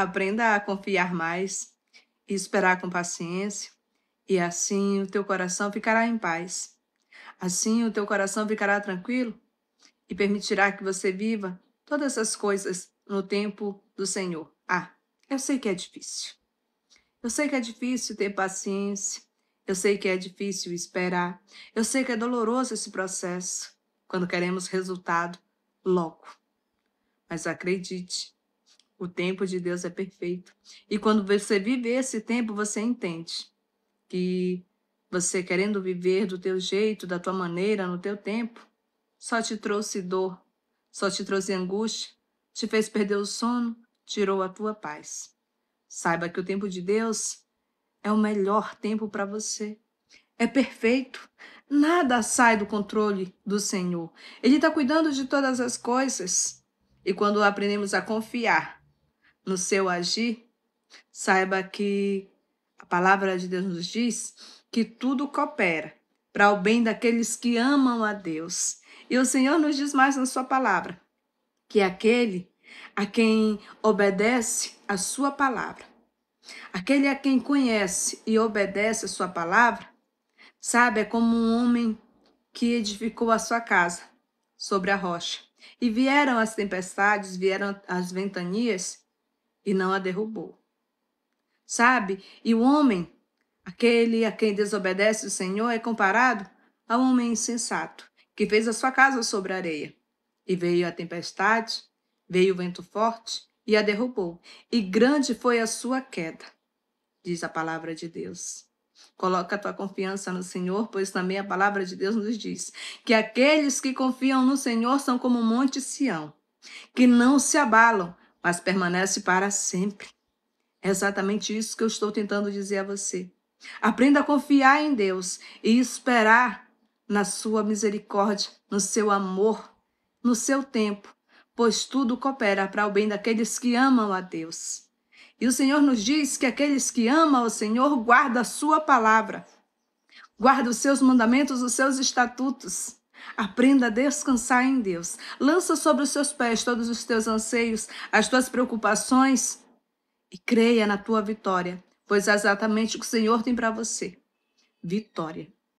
Aprenda a confiar mais e esperar com paciência, e assim o teu coração ficará em paz. Assim o teu coração ficará tranquilo e permitirá que você viva todas as coisas no tempo do Senhor. Ah, eu sei que é difícil. Eu sei que é difícil ter paciência. Eu sei que é difícil esperar. Eu sei que é doloroso esse processo quando queremos resultado logo. Mas acredite, o tempo de Deus é perfeito. E quando você vive esse tempo, você entende que você querendo viver do teu jeito, da tua maneira, no teu tempo, só te trouxe dor, só te trouxe angústia, te fez perder o sono, tirou a tua paz. Saiba que o tempo de Deus é o melhor tempo para você. É perfeito. Nada sai do controle do Senhor. Ele está cuidando de todas as coisas. E quando aprendemos a confiar no seu agir, saiba que a palavra de Deus nos diz que tudo coopera para o bem daqueles que amam a Deus. E o Senhor nos diz mais na sua palavra que é aquele a quem obedece a sua palavra, aquele a quem conhece e obedece a sua palavra, sabe, é como um homem que edificou a sua casa sobre a rocha. E vieram as tempestades, vieram as ventanias, e não a derrubou. Sabe? E o homem, aquele a quem desobedece o Senhor, é comparado a um homem insensato que fez a sua casa sobre a areia. E veio a tempestade, veio o vento forte e a derrubou. E grande foi a sua queda, diz a palavra de Deus. Coloca a tua confiança no Senhor, pois também a palavra de Deus nos diz que aqueles que confiam no Senhor são como o monte Sião, que não se abalam, mas permanece para sempre. É exatamente isso que eu estou tentando dizer a você. Aprenda a confiar em Deus e esperar na sua misericórdia, no seu amor, no seu tempo, pois tudo coopera para o bem daqueles que amam a Deus. E o Senhor nos diz que aqueles que amam o Senhor guardam a sua palavra, guardam os seus mandamentos, os seus estatutos. Aprenda a descansar em Deus. Lança sobre os seus pés todos os teus anseios, as tuas preocupações e creia na tua vitória, pois é exatamente o que o Senhor tem para você. Vitória.